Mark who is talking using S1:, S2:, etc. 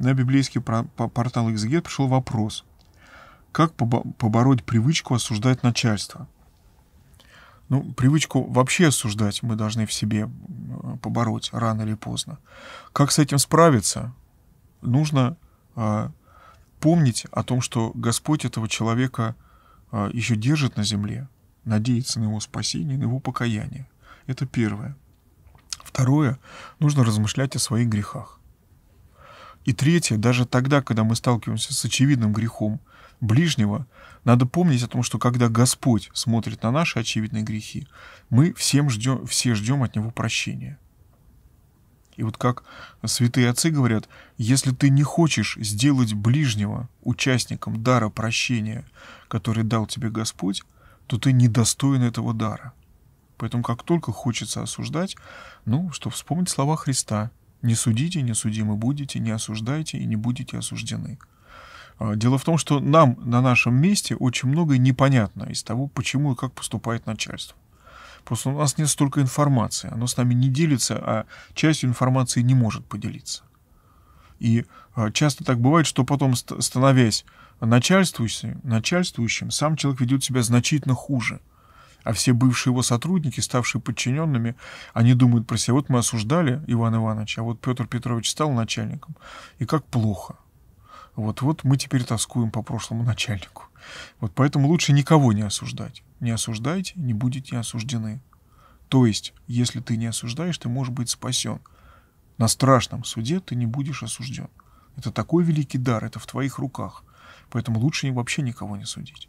S1: на библейский портал «Экзегет» пришел вопрос, как побороть привычку осуждать начальство? Ну, привычку вообще осуждать мы должны в себе э, побороть рано или поздно. Как с этим справиться? Нужно э, помнить о том, что Господь этого человека э, еще держит на земле, надеется на его спасение, на его покаяние. Это первое. Второе, нужно размышлять о своих грехах. И третье, даже тогда, когда мы сталкиваемся с очевидным грехом ближнего, надо помнить о том, что когда Господь смотрит на наши очевидные грехи, мы всем ждем, все ждем от Него прощения. И вот как святые отцы говорят, если ты не хочешь сделать ближнего участником дара прощения, который дал тебе Господь, то ты недостоин этого дара. Поэтому как только хочется осуждать, ну, что вспомнить слова Христа – не судите, не судимы будете, не осуждайте и не будете осуждены. А, дело в том, что нам на нашем месте очень многое непонятно из того, почему и как поступает начальство. Просто у нас нет столько информации, оно с нами не делится, а часть информации не может поделиться. И а, часто так бывает, что потом, становясь начальствующим, начальствующим сам человек ведет себя значительно хуже – а все бывшие его сотрудники, ставшие подчиненными, они думают про себя, вот мы осуждали Ивана Ивановича, а вот Петр Петрович стал начальником. И как плохо. Вот, вот мы теперь тоскуем по прошлому начальнику. Вот поэтому лучше никого не осуждать. Не осуждайте, не будете осуждены. То есть, если ты не осуждаешь, ты можешь быть спасен. На страшном суде ты не будешь осужден. Это такой великий дар, это в твоих руках. Поэтому лучше вообще никого не судить.